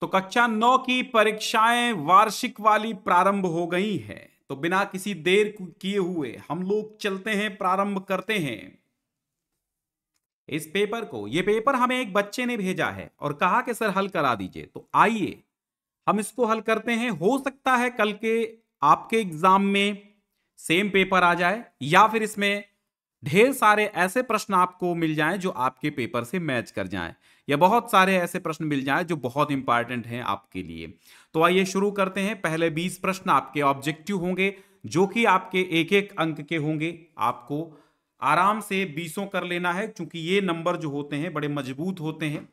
तो कक्षा नौ की परीक्षाएं वार्षिक वाली प्रारंभ हो गई है तो बिना किसी देर किए हुए हम लोग चलते हैं प्रारंभ करते हैं इस पेपर को ये पेपर हमें एक बच्चे ने भेजा है और कहा कि सर हल करा दीजिए तो आइए हम इसको हल करते हैं हो सकता है कल के आपके एग्जाम में सेम पेपर आ जाए या फिर इसमें ढेर सारे ऐसे प्रश्न आपको मिल जाएं जो आपके पेपर से मैच कर जाएं या बहुत सारे ऐसे प्रश्न मिल जाएं जो बहुत इंपॉर्टेंट हैं आपके लिए तो आइए शुरू करते हैं पहले 20 प्रश्न आपके ऑब्जेक्टिव होंगे जो कि आपके एक एक अंक के होंगे आपको आराम से बीसों कर लेना है क्योंकि ये नंबर जो होते हैं बड़े मजबूत होते हैं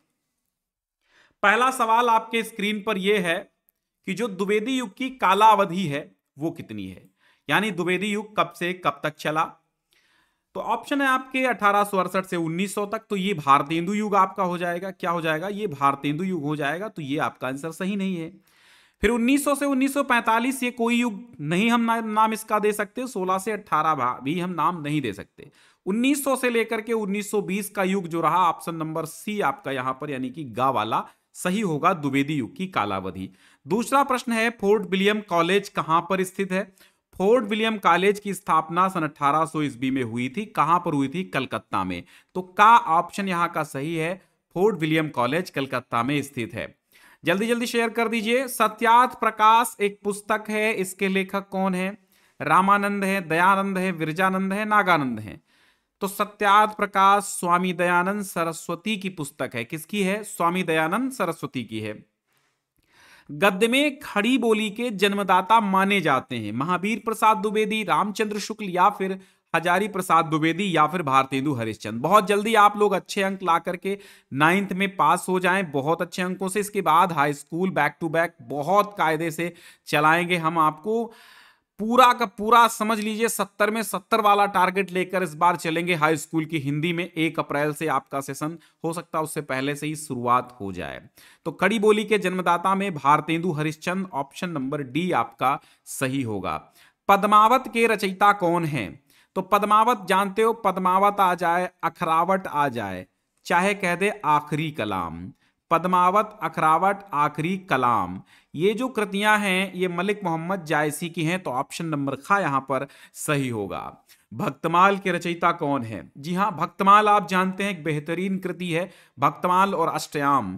पहला सवाल आपके स्क्रीन पर यह है कि जो द्विवेदी युग की काला अवधि है वो कितनी है यानी द्विवेदी युग कब से कब तक चला तो ऑप्शन है आपके अठारह से 1900 तक तो ये भारतेंदु युग आपका हो जाएगा क्या हो जाएगा ये भारतेंदु युग हो जाएगा तो ये आपका आंसर सही नहीं है फिर 1900 से 1945 ये कोई युग नहीं हम ना, नाम इसका दे सकते 16 से 18 भी हम नाम नहीं दे सकते 1900 से लेकर के 1920 का युग जो रहा ऑप्शन नंबर सी आपका यहां पर यानी कि गा वाला सही होगा द्विवेदी युग की कालावधि दूसरा प्रश्न है फोर्ट विलियम कॉलेज कहां पर स्थित है फोर्ट विलियम कॉलेज की स्थापना सन 1800 ईस्वी में हुई थी कहां पर हुई थी कलकत्ता में तो का ऑप्शन यहां का सही है फोर्ट विलियम कॉलेज कलकत्ता में स्थित है जल्दी जल्दी शेयर कर दीजिए सत्यार्थ प्रकाश एक पुस्तक है इसके लेखक कौन है रामानंद है दयानंद है विरजानंद है नागानंद है तो सत्यार्थ प्रकाश स्वामी दयानंद सरस्वती की पुस्तक है किसकी है स्वामी दयानंद सरस्वती की है गद्य में खड़ी बोली के जन्मदाता माने जाते हैं महावीर प्रसाद द्विवेदी रामचंद्र शुक्ल या फिर हजारी प्रसाद द्विवेदी या फिर भारतेंदु हरिश्चंद बहुत जल्दी आप लोग अच्छे अंक ला करके नाइन्थ में पास हो जाएं बहुत अच्छे अंकों से इसके बाद high school back to back बहुत कायदे से चलाएंगे हम आपको पूरा का पूरा समझ लीजिए सत्तर में सत्तर वाला टारगेट लेकर इस बार चलेंगे हाई स्कूल की हिंदी में एक अप्रैल से आपका सेशन हो सकता है उससे पहले से ही शुरुआत हो जाए तो कड़ी बोली के जन्मदाता में Bharatendu Harishchand option number D आपका सही होगा पद्मावत के रचयिता कौन है तो पद्मावत जानते हो पद्मावत आ जाए अखरावट आ जाए चाहे कह दे आखिरी कलाम पद्मावत अखरावट आखिरी कलाम ये जो कृतियां हैं ये मलिक मोहम्मद जायसी की हैं तो ऑप्शन नंबर खा यहां पर सही होगा भक्तमाल के रचयिता कौन है जी हाँ भक्तमाल आप जानते हैं एक बेहतरीन कृति है भक्तमाल और अष्टयाम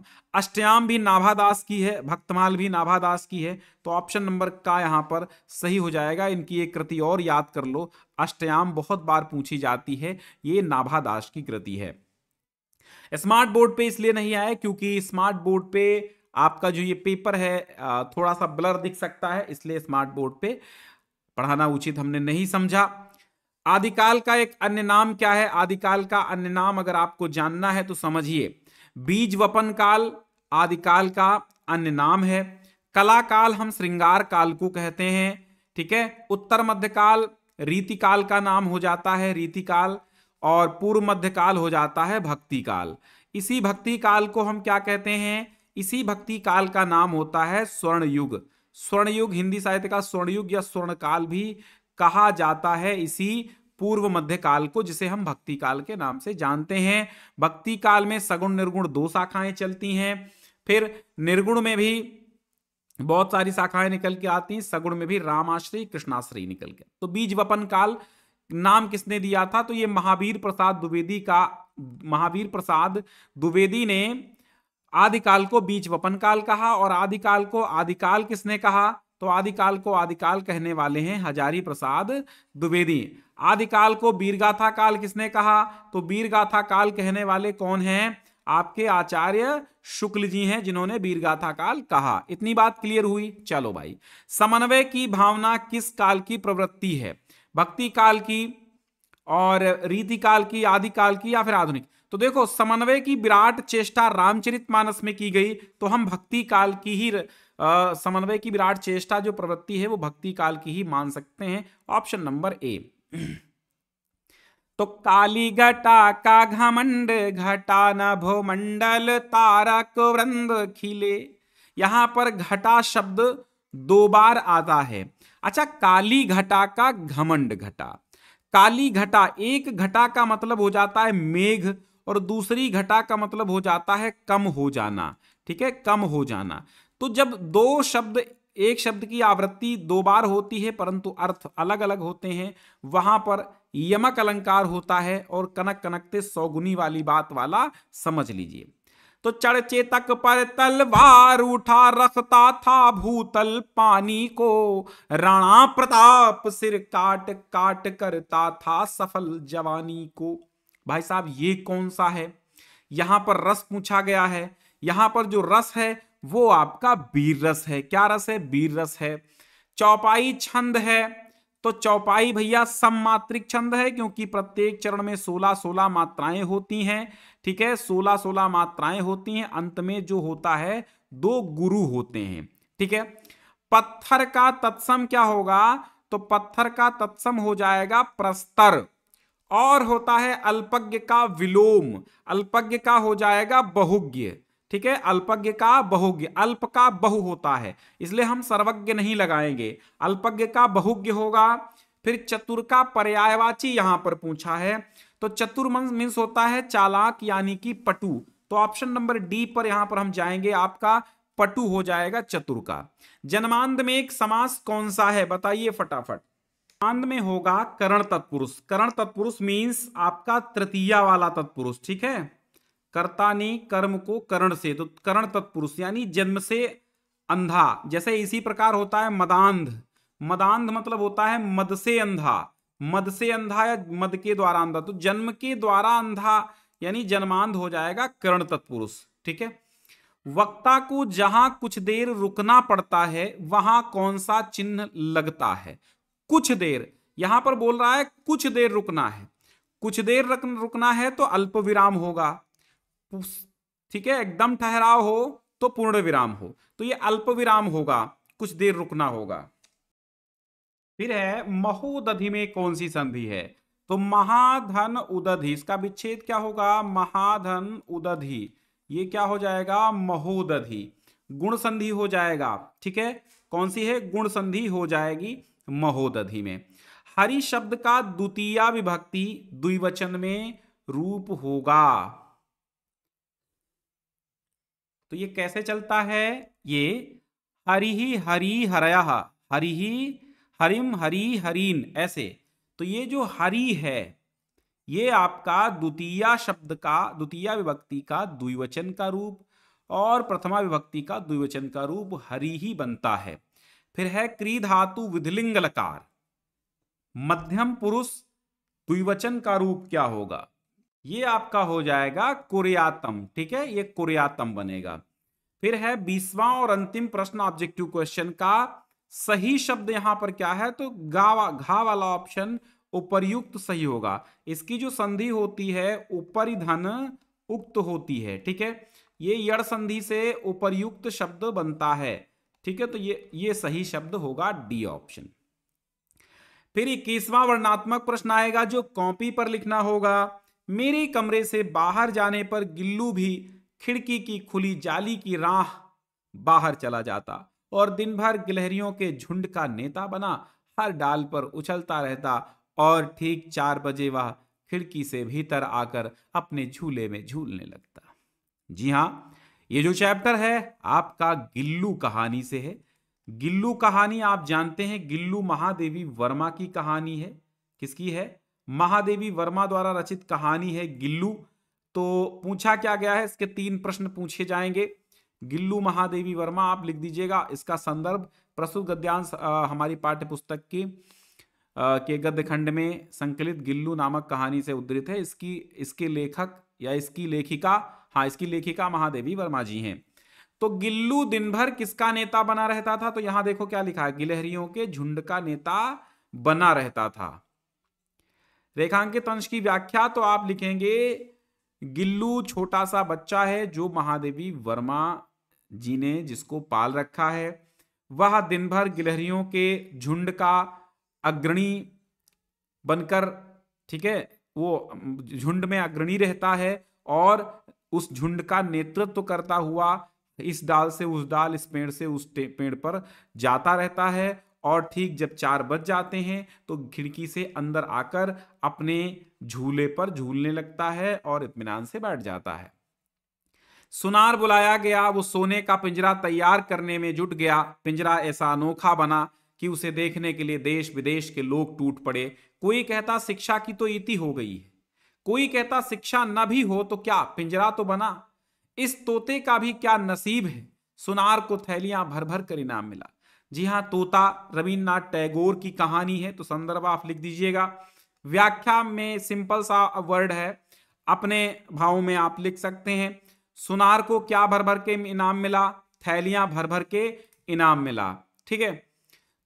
अष्टयाम भी नाभादास की है भक्तमाल भी नाभादास की है तो ऑप्शन नंबर का यहाँ पर सही हो जाएगा इनकी एक कृति और याद कर लो अष्टयाम बहुत बार पूछी जाती है ये नाभादास की कृति है स्मार्ट बोर्ड पे इसलिए नहीं आए क्योंकि स्मार्ट बोर्ड पे आपका जो ये पेपर है थोड़ा सा ब्लर दिख सकता है इसलिए स्मार्ट बोर्ड पे पढ़ाना उचित हमने नहीं समझा आदिकाल का एक अन्य नाम क्या है आदिकाल का अन्य नाम अगर आपको जानना है तो समझिए बीज वपन काल आदिकाल का अन्य नाम है कला काल हम श्रृंगार काल को कहते हैं ठीक है उत्तर मध्यकाल रीतिकाल का नाम हो जाता है रीतिकाल और पूर्व मध्यकाल हो जाता है भक्तिकाल इसी भक्तिकाल को हम क्या कहते हैं इसी भक्ति काल का नाम होता है स्वर्ण युग स्वर्ण युग हिंदी साहित्य का स्वर्ण युग या स्वर्ण काल भी कहा जाता है इसी पूर्व मध्य काल को जिसे हम भक्ति काल के नाम से जानते हैं भक्ति काल में सगुण निर्गुण दो शाखाएं चलती हैं फिर निर्गुण में भी बहुत सारी शाखाएं निकल के आती हैं सगुण में भी रामाश्रय कृष्णाश्रय निकल के तो बीज वपन काल नाम किसने दिया था तो ये महावीर प्रसाद द्विवेदी का महावीर प्रसाद द्विवेदी ने आदिकाल को बीच वपन काल कहा और आदिकाल को आदिकाल किसने कहा तो आदिकाल को आदिकाल कहने वाले हैं हजारी प्रसाद द्विवेदी आदिकाल को बीरगाथा काल किसने कहा तो बीरगाथा काल कहने वाले कौन हैं आपके आचार्य शुक्ल जी हैं जिन्होंने बीरगाथा काल कहा इतनी बात क्लियर हुई चलो भाई समन्वय की भावना किस काल की प्रवृत्ति है भक्ति काल की और रीति काल की आदिकाल की या फिर आधुनिक तो देखो समन्वय की विराट चेष्टा रामचरितमानस में की गई तो हम भक्ति काल की ही समन्वय की विराट चेष्टा जो प्रवृत्ति है वो भक्ति काल की ही मान सकते हैं ऑप्शन नंबर ए तो काली घटा का घमंड घटा नभो मंडल तारक वृंद खिले यहां पर घटा शब्द दो बार आता है अच्छा काली घटा का घमंड घटा काली घटा एक घटा का मतलब हो जाता है मेघ और दूसरी घटा का मतलब हो जाता है कम हो जाना ठीक है कम हो जाना तो जब दो शब्द एक शब्द की आवृत्ति दो बार होती है परंतु अर्थ अलग अलग होते हैं वहां पर यमक अलंकार होता है और कनक कनकते सौगुनी वाली बात वाला समझ लीजिए तो चढ़ चेतक पर तलवार उठा रखता था भूतल पानी को राणा प्रताप सिर काट काट करता था सफल जवानी को भाई साहब ये कौन सा है यहां पर रस पूछा गया है यहां पर जो रस है वो आपका बीर रस है क्या रस है बीर रस है चौपाई छंद है तो चौपाई भैया सममात्रिक छंद है क्योंकि प्रत्येक चरण में 16 16 मात्राएं होती हैं ठीक है 16 16 मात्राएं होती हैं अंत में जो होता है दो गुरु होते हैं ठीक है पत्थर का तत्सम क्या होगा तो पत्थर का तत्सम हो जाएगा प्रस्तर और होता है अल्पज्ञ का विलोम अल्पज्ञ का हो जाएगा बहुज्ञ ठीक है अल्पज्ञ का बहुज्ञ अल्प का बहु होता है इसलिए हम सर्वज्ञ नहीं लगाएंगे अल्पज्ञ का बहुज्ञ होगा फिर चतुर का पर्यायवाची यहां पर पूछा है तो चतुर मीन्स होता है चालाक यानी कि पटु तो ऑप्शन नंबर डी पर यहां पर हम जाएंगे आपका पटु हो जाएगा चतुर का जन्मांध में एक समास कौन सा है बताइए फटाफट चांद में होगा करण तत्पुरुष करण तत्पुरुष मीन्स आपका तृतीया वाला तत्पुरुष ठीक है कर्ता ने कर्म को करण से तो करण तत्पुरुष यानी जन्म से अंधा जैसे इसी प्रकार होता है मदांध मदांध मतलब होता है मद से अंधा मद से अंधा या मद के द्वारा अंधा तो जन्म के द्वारा अंधा यानी जन्मांध हो जाएगा करण तत्पुरुष ठीक है वक्ता को जहां कुछ देर रुकना पड़ता है वहां कौन सा चिन्ह लगता है कुछ देर यहां पर बोल रहा है कुछ देर रुकना है कुछ देर रुकना है तो अल्प विराम होगा ठीक है एकदम ठहराव हो तो पूर्ण विराम हो तो ये अल्प विराम होगा कुछ देर रुकना होगा फिर है महोदधि में कौन सी संधि है तो महाधन उदधि इसका विच्छेद क्या होगा महाधन उदधि ये क्या हो जाएगा महोदधि गुण संधि हो जाएगा ठीक है कौन सी है गुण संधि हो जाएगी महोदधि में हरि शब्द का द्वितीय विभक्ति द्विवचन में रूप होगा तो ये कैसे चलता है ये हरि ही हरि हरया हरि ही हरिम हरि हरीन ऐसे तो ये जो हरि है ये आपका द्वितीय शब्द का द्वितीय विभक्ति का द्विवचन का रूप और प्रथमा विभक्ति का द्विवचन का रूप हरि ही बनता है फिर है क्री धातु विधिलिंग लकार मध्यम पुरुष द्विवचन का रूप क्या होगा ये आपका हो जाएगा कुरियातम ठीक है ये कुरियातम बनेगा फिर है बीसवां और अंतिम प्रश्न ऑब्जेक्टिव क्वेश्चन का सही शब्द यहां पर क्या है तो गा घा वाला ऑप्शन उपरयुक्त सही होगा इसकी जो संधि होती है उपरिधन उक्त होती है ठीक है ये यड़ संधि से उपरयुक्त शब्द बनता है ठीक है तो ये ये सही शब्द होगा डी ऑप्शन फिर इक्कीसवां वर्णात्मक प्रश्न आएगा जो कॉपी पर लिखना होगा मेरे कमरे से बाहर जाने पर गिल्लू भी खिड़की की खुली जाली की राह बाहर चला जाता और दिन भर गिलहरियों के झुंड का नेता बना हर डाल पर उछलता रहता और ठीक चार बजे वह खिड़की से भीतर आकर अपने झूले में झूलने लगता जी हाँ ये जो चैप्टर है आपका गिल्लू कहानी से है गिल्लू कहानी आप जानते हैं गिल्लू महादेवी वर्मा की कहानी है किसकी है महादेवी वर्मा द्वारा रचित कहानी है गिल्लू तो पूछा क्या गया है इसके तीन प्रश्न पूछे जाएंगे गिल्लू महादेवी वर्मा आप लिख दीजिएगा इसका संदर्भ प्रस्तुत गद्यांश हमारी पाठ्य पुस्तक की आ, के गद्य खंड में संकलित गिल्लू नामक कहानी से उद्धृत है इसकी इसके लेखक या इसकी लेखिका हाँ इसकी लेखिका महादेवी वर्मा जी हैं तो गिल्लू दिन भर किसका नेता बना रहता था तो यहां देखो क्या लिखा है गिलहरियों के झुंड का नेता बना रहता था रेखांकित अंश की व्याख्या तो आप लिखेंगे गिल्लू छोटा सा बच्चा है जो महादेवी वर्मा जी ने जिसको पाल रखा है वह दिन भर गिलहरियों के झुंड का अग्रणी बनकर ठीक है वो झुंड में अग्रणी रहता है और उस झुंड का नेतृत्व करता हुआ इस डाल से उस डाल इस पेड़ से उस पेड़ पर जाता रहता है और ठीक जब चार बज जाते हैं तो खिड़की से अंदर आकर अपने झूले पर झूलने लगता है और इतमान से बैठ जाता है सुनार बुलाया गया वो सोने का पिंजरा तैयार करने में जुट गया पिंजरा ऐसा अनोखा बना कि उसे देखने के लिए देश विदेश के लोग टूट पड़े कोई कहता शिक्षा की तो इति हो गई है कोई कहता शिक्षा न भी हो तो क्या पिंजरा तो बना इस तोते का भी क्या नसीब है सुनार को थैलियां भर भर कर इनाम मिला जी हाँ तोता रविन्द्रनाथ टैगोर की कहानी है तो संदर्भ आप लिख दीजिएगा व्याख्या में सिंपल सा वर्ड है अपने भावों में आप लिख सकते हैं सुनार को क्या भर भर के इनाम मिला थैलियां भर भर के इनाम मिला ठीक है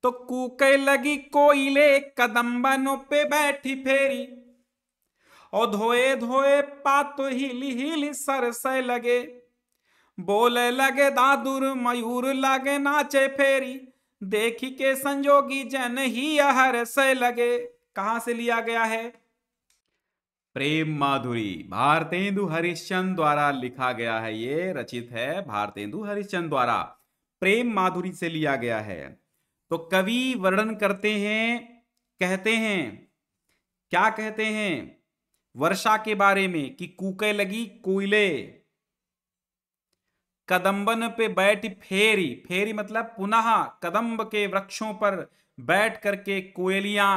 तो कूके लगी कोयले कदम्बनों पे बैठी फेरी और धोए धोए पात हिल हिल सरसे लगे बोले लगे दादुर मयूर लगे नाचे फेरी देखी के संजोगी जन ही हर से लगे कहा से लिया गया है प्रेम माधुरी भारतेंदु हरिश्चंद द्वारा लिखा गया है ये रचित है भारतेंदु हरिश्चंद द्वारा प्रेम माधुरी से लिया गया है तो कवि वर्णन करते हैं कहते हैं क्या कहते हैं वर्षा के बारे में कि कूके लगी कोयले कदम्बन पे बैठ फेरी फेरी मतलब पुनः कदम्ब के वृक्षों पर बैठ करके कोयलियां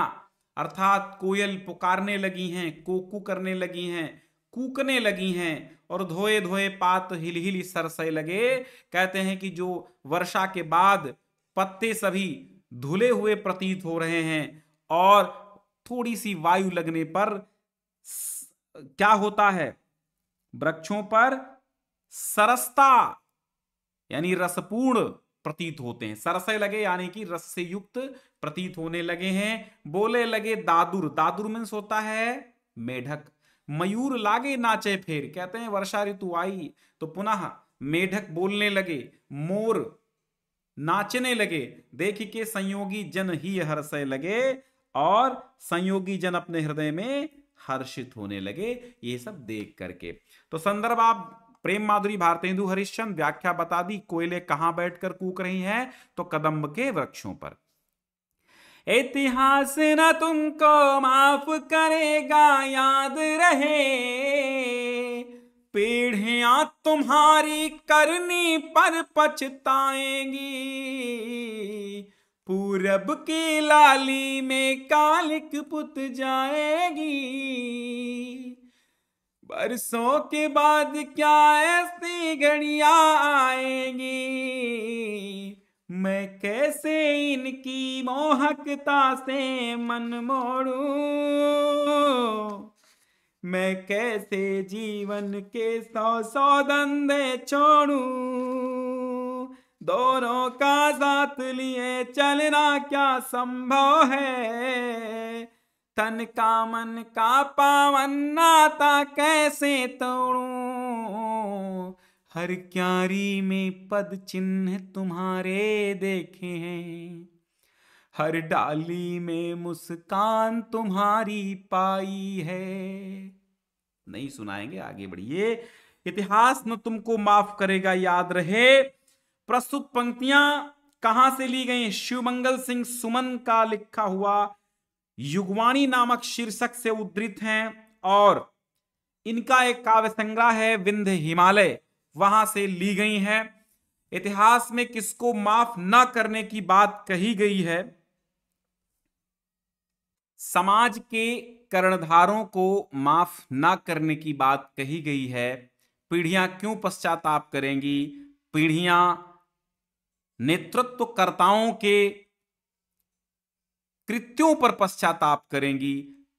अर्थात कोयल पुकारने लगी हैं कोकू करने लगी हैं कूकने लगी हैं और धोए धोए पात हिल हिल सरसे लगे कहते हैं कि जो वर्षा के बाद पत्ते सभी धुले हुए प्रतीत हो रहे हैं और थोड़ी सी वायु लगने पर क्या होता है वृक्षों पर सरसता यानी रसपूर्ण प्रतीत होते हैं सरसे लगे यानी कि रस से युक्त प्रतीत होने लगे हैं बोले लगे दादुर दादुर मीन्स होता है मेढक मयूर लागे नाचे फेर कहते हैं वर्षा ऋतु आई तो पुनः मेढक बोलने लगे मोर नाचने लगे देख के संयोगी जन ही हर्ष लगे और संयोगी जन अपने हृदय में हर्षित होने लगे ये सब देख करके तो संदर्भ आप प्रेम माधुरी भारतेंदु हरिश्चंद व्याख्या बता दी कोयले कहां बैठकर कूक रही हैं तो कदम्ब के वृक्षों पर इतिहास न तुमको माफ करेगा याद रहे पीढ़ियां तुम्हारी करनी पर पछताएंगी पूरब की लाली में कालिक पुत जाएगी बरसों के बाद क्या ऐसी घड़िया आएगी मैं कैसे इनकी मोहकता से मन मोड़ू मैं कैसे जीवन के सौ सौ धंधे छोड़ू दोनों का साथ लिए चलना क्या संभव है तन का मन का पावन नाता कैसे तोड़ू हर क्यारी में पद चिन्ह तुम्हारे देखे हैं हर डाली में मुस्कान तुम्हारी पाई है नहीं सुनाएंगे आगे बढ़िए इतिहास न तुमको माफ करेगा याद रहे प्रस्तुत पंक्तियां कहां से ली गई शिवमंगल सिंह सुमन का लिखा हुआ युगवाणी नामक शीर्षक से उद्धृत हैं और इनका एक काव्य संग्रह है विंध्य हिमालय वहां से ली गई हैं इतिहास में किसको माफ न करने की बात कही गई है समाज के कर्णधारों को माफ न करने की बात कही गई है पीढ़ियां क्यों पश्चाताप करेंगी पीढ़ियां नेतृत्वकर्ताओं के कृत्यों पर पश्चाताप करेंगी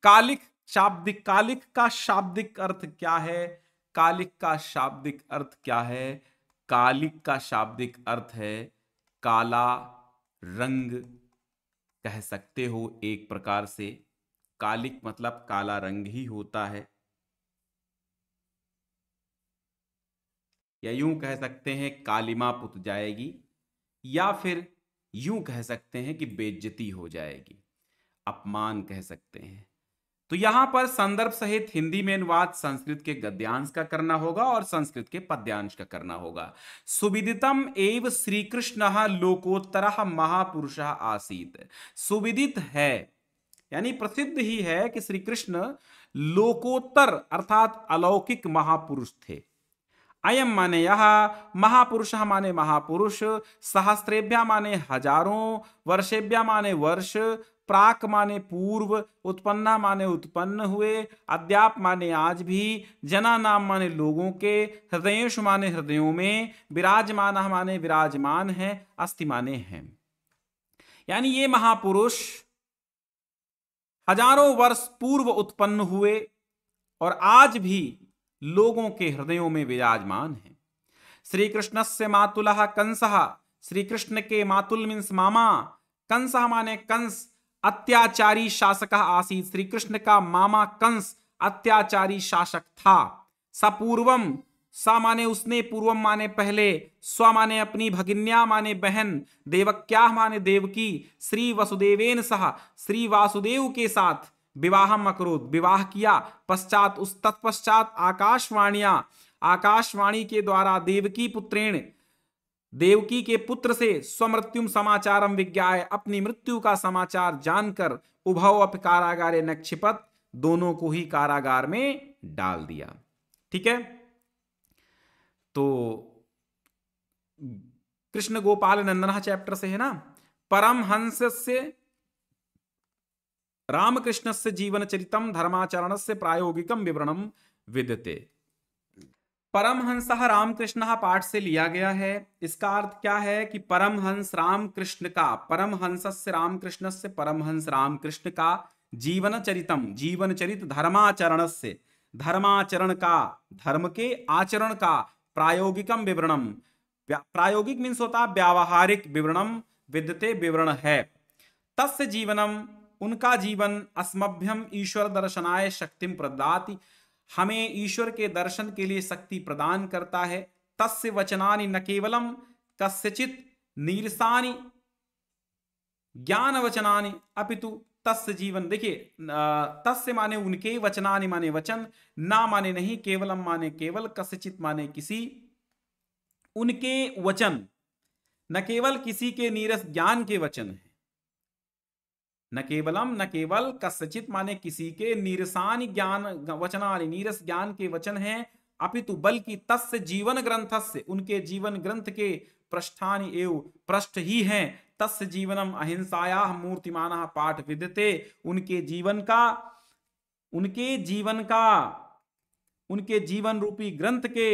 कालिक शाब्दिक कालिक का शाब्दिक अर्थ क्या है कालिक का शाब्दिक अर्थ क्या है कालिक का शाब्दिक अर्थ है काला रंग कह सकते हो एक प्रकार से कालिक मतलब काला रंग ही होता है या यूं कह सकते हैं कालिमा पुत जाएगी या फिर यूं कह सकते हैं कि बेज्जती हो जाएगी अपमान कह सकते हैं तो यहां पर संदर्भ सहित हिंदी में अनुवाद संस्कृत के गद्यांश का करना होगा और संस्कृत के पद्यांश का करना होगा सुविदितम एव श्री कृष्ण लोकोत्तर महापुरुष आसीत सुविदित है यानी प्रसिद्ध ही है कि श्री कृष्ण लोकोत्तर अर्थात अलौकिक महापुरुष थे अयम माने यह महापुरुष माने महापुरुष सहस्रेभ्या माने हजारों वर्षेभ्या माने वर्ष प्राक माने पूर्व उत्पन्ना माने उत्पन्न हुए अद्याप माने आज भी जना नाम माने लोगों के हृदयेश माने हृदयों में विराजमान माने विराजमान है अस्थि माने हैं यानी ये महापुरुष हजारों वर्ष पूर्व उत्पन्न हुए और आज भी लोगों के हृदयों में विराजमान है श्री कृष्ण से मातुल कंस श्री कृष्ण के मातुल मीन्स मामा कंस माने कंस अत्याचारी शासक आसी श्री कृष्ण का मामा कंस अत्याचारी शासक था सपूर्वम सा माने उसने पूर्वम माने पहले स्व माने अपनी भगिन्या माने बहन देवक्या माने देवकी श्री वसुदेवेन सह श्री वासुदेव के साथ विवाह अकरोत विवाह किया पश्चात उस तत्पश्चात आकाशवाणिया आकाशवाणी के द्वारा देवकी पुत्रेण देवकी के पुत्र से स्वमृत्युम समाचारम विज्ञाए अपनी मृत्यु का समाचार जानकर उभव अप कारागारे नक्षिपत दोनों को ही कारागार में डाल दिया ठीक है तो कृष्ण गोपाल नंदना चैप्टर से है ना परम हंस से रामकृष्णस्य जीवनचरितं धर्माचरणस्य प्रायोगिकं विवरणं विद्यते परमहंस रामकृष्ण पाठ से लिया गया है इसका अर्थ क्या है कि परमहंस रामकृष्ण का परमहंस से रामकृष्ण से परमहंस रामकृष्ण का जीवन चरितम जीवन चरित धर्माचरण से धर्माचरण का धर्म के आचरण का प्रायोगिकम विवरणम प्रायोगिक मीन्स होता व्यावहारिक विवरणम विद्यते विवरण है तस्य जीवनम उनका जीवन अस्मभ्यम ईश्वर दर्शनाय शक्तिम प्रदाति हमें ईश्वर के दर्शन के लिए शक्ति प्रदान करता है तस् वचनानि न केवलम कस्यचित नीरसानी ज्ञान वचनानि अपितु तस्य जीवन देखिए तस्य माने उनके वचनानि माने वचन ना माने नहीं केवलम माने केवल कस्यचित माने किसी उनके वचन न केवल किसी के नीरस ज्ञान के वचन है न केवलम न केवल कसचित माने किसी के निरसान ज्ञान वचना नीरस ज्ञान के वचन हैं अपितु बल्कि तस् जीवन ग्रंथ से उनके जीवन ग्रंथ के पृष्ठान एवं पृष्ठ ही हैं तस् जीवनम अहिंसाया मूर्तिमान पाठ विद्यते उनके जीवन का उनके जीवन का उनके जीवन रूपी ग्रंथ के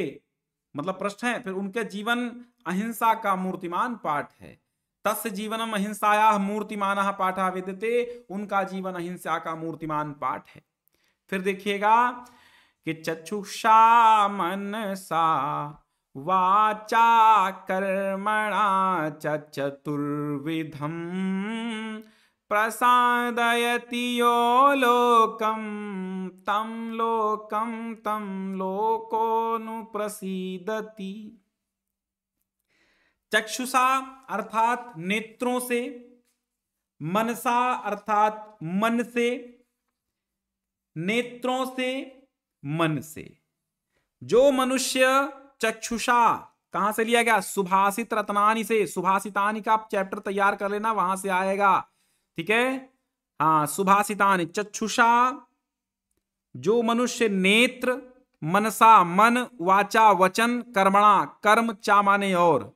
मतलब प्रश्न है फिर उनके जीवन अहिंसा का मूर्तिमान पाठ है तस् जीवनम अहिंसाया मूर्तिमान पाठ विद्यते उनका जीवन अहिंसा का मूर्तिमान पाठ है फिर देखिएगा कि चक्षुषा मन सा वाचा कर्मणा च चतुर्विधम प्रसादयति यो लोकम तम लोकम तम प्रसीदती चक्षुषा अर्थात नेत्रों से मनसा अर्थात मन से नेत्रों से मन से जो मनुष्य चक्षुषा कहां से लिया गया सुभाषित रत्नानी से सुभाषितानी का आप चैप्टर तैयार कर लेना वहां से आएगा ठीक है हाँ सुभाषितानी चक्षुषा जो मनुष्य नेत्र मनसा मन वाचा वचन कर्मणा कर्म चा माने और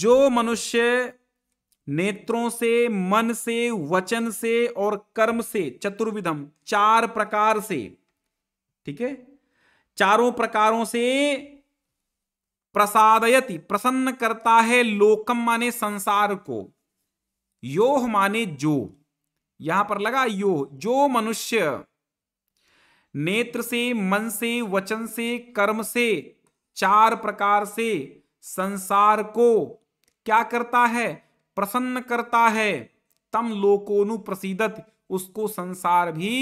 जो मनुष्य नेत्रों से मन से वचन से और कर्म से चतुर्विधम चार प्रकार से ठीक है चारों प्रकारों से प्रसादयति प्रसन्न करता है लोकम माने संसार को योह माने जो यहां पर लगा यो जो मनुष्य नेत्र से मन से वचन से कर्म से चार प्रकार से संसार को क्या करता है प्रसन्न करता है तम लोकोनु प्रसिदत उसको संसार भी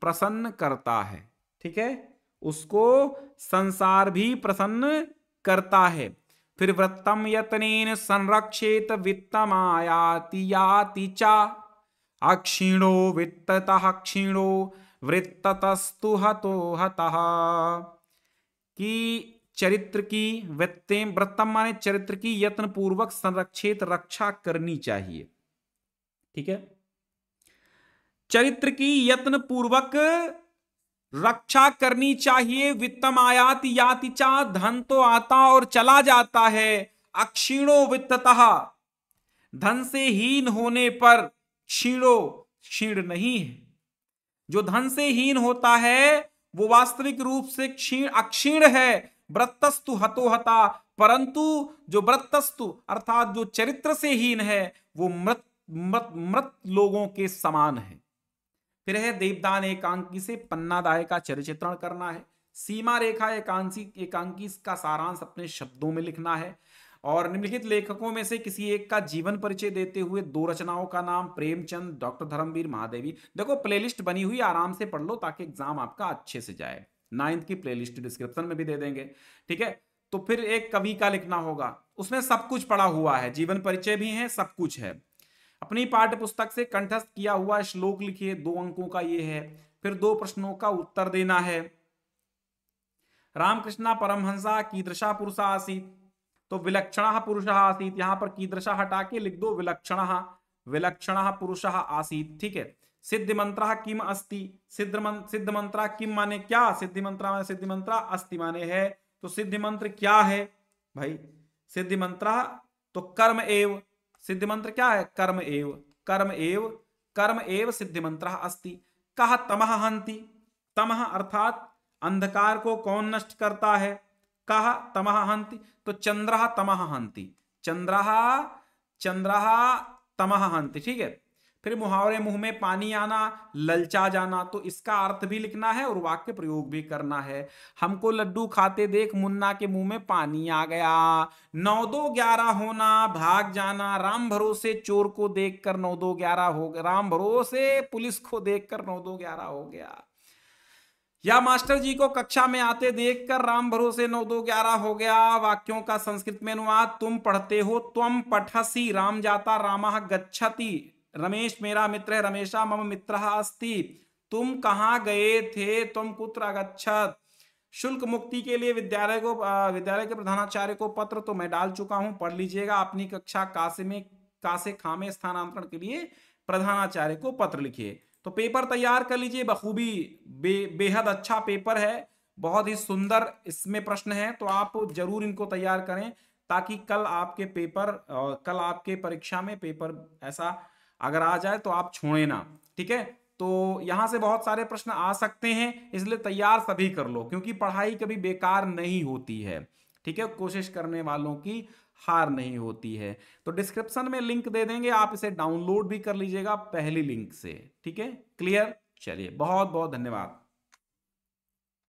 प्रसन्न करता है ठीक है उसको संसार भी प्रसन्न करता है फिर वृत्तम यत्न संरक्षित वित्तम आयाति चा अक्षीणो वित्तत क्षीणो वृत्ततस्तु हतो हत कि चरित्र की वृत्तें वृत्तम माने चरित्र की यत्न पूर्वक संरक्षित रक्षा करनी चाहिए ठीक है चरित्र की यत्न पूर्वक रक्षा करनी चाहिए वित्तम आयात यातिचा धन तो आता और चला जाता है अक्षीणो वित्ततः धन से हीन होने पर क्षीणो क्षीण नहीं है जो धन से हीन होता है वो वास्तविक रूप से क्षीण अक्षीण है व्रतस्तु हतोहता परंतु जो व्रतस्तु अर्थात जो चरित्र से हीन है वो मृत मृत मृत लोगों के समान है फिर है देवदान एकांकी से पन्नादाय का चरित्रण करना है सीमा रेखा एकांशी एकांकी का सारांश अपने शब्दों में लिखना है और निम्नलिखित लेखकों में से किसी एक का जीवन परिचय देते हुए दो रचनाओं का नाम प्रेमचंद डॉक्टर धर्मवीर महादेवी देखो प्लेलिस्ट बनी हुई आराम से पढ़ लो ताकि एग्जाम आपका अच्छे से जाए नाइन्थ की प्लेलिस्ट डिस्क्रिप्शन में भी दे देंगे ठीक है तो फिर एक कवि का लिखना होगा उसमें सब कुछ पड़ा हुआ है जीवन परिचय भी है सब कुछ है अपनी पाठ्य पुस्तक से कंठस्थ किया हुआ श्लोक लिखिए दो अंकों का ये है फिर दो प्रश्नों का उत्तर देना है रामकृष्णा परमहंसा कीदृशा पुरुष आसित तो विलक्षण पुरुष आसित यहां पर कीदृशा हटा के लिख दो विलक्षण विलक्षण पुरुष आसित ठीक है सिद्ध मंत्र किम अस्ति सिद्ध सिद्ध मंत्र किम माने क्या सिद्धि मंत्र माने सिद्धि मंत्र अस्ति माने है तो सिद्धि मंत्र क्या है भाई सिद्धि मंत्र तो कर्म एव सिद्धि मंत्र क्या है कर्म एव कर्म एव कर्म एव सिद्धि मंत्र अस्ति कह तमह हंति तमह अर्थात अंधकार को कौन नष्ट करता है कह तमह हंति तो चंद्र तमह हंति चंद्र चंद्र तमह हंति ठीक है फिर मुहावरे मुंह में पानी आना ललचा जाना तो इसका अर्थ भी लिखना है और वाक्य प्रयोग भी करना है हमको लड्डू खाते देख मुन्ना के मुंह में पानी आ गया नौ दो ग्यारह होना भाग जाना राम भरोसे चोर को देखकर नौ दो ग्यारह हो गया राम भरोसे पुलिस को देखकर नौ दो ग्यारह हो गया या मास्टर जी को कक्षा में आते देखकर राम भरोसे नौ दो ग्यारह हो गया वाक्यों का संस्कृत में अनुवाद तुम पढ़ते हो तुम पठसी राम जाता रामा गच्छति रमेश मेरा मित्र है रमेशा मम मित्र अस्ति तुम कहाँ गए थे तुम कुत्र अगछत शुल्क मुक्ति के लिए विद्यालय को विद्यालय के प्रधानाचार्य को पत्र तो मैं डाल चुका हूं पढ़ लीजिएगा अपनी कक्षा कासे में कासे खामे स्थानांतरण के लिए प्रधानाचार्य को पत्र लिखिए तो पेपर तैयार कर लीजिए बखूबी बे बेहद अच्छा पेपर है बहुत ही सुंदर इसमें प्रश्न है तो आप जरूर इनको तैयार करें ताकि कल आपके पेपर कल आपके परीक्षा में पेपर ऐसा अगर आ जाए तो आप छोड़े ना ठीक है तो यहाँ से बहुत सारे प्रश्न आ सकते हैं इसलिए तैयार सभी कर लो क्योंकि पढ़ाई कभी बेकार नहीं होती है ठीक है कोशिश करने वालों की हार नहीं होती है तो डिस्क्रिप्शन में लिंक दे देंगे आप इसे डाउनलोड भी कर लीजिएगा पहली लिंक से ठीक है क्लियर चलिए बहुत बहुत धन्यवाद